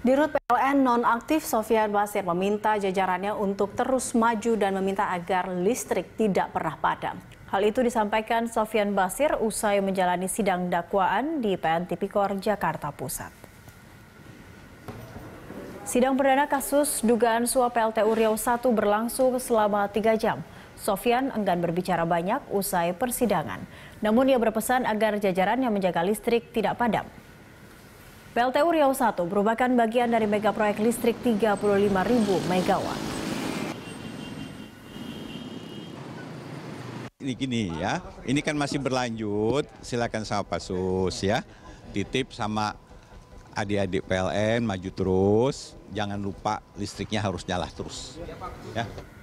Dirut PLN nonaktif Sofian Basir meminta jajarannya untuk terus maju dan meminta agar listrik tidak pernah padam. Hal itu disampaikan Sofian Basir usai menjalani sidang dakwaan di PN Tipikor Jakarta Pusat. Sidang perdana kasus dugaan suap PLT Riau 1 berlangsung selama 3 jam. Sofian enggan berbicara banyak usai persidangan. Namun ia berpesan agar jajarannya menjaga listrik tidak padam. PLTU Riau 1 merupakan bagian dari megaproyek listrik 35.000 megawatt. Ini gini ya, ini kan masih berlanjut, silakan sama Pak Sus ya, titip sama adik-adik PLN maju terus, jangan lupa listriknya harus nyala terus. Ya.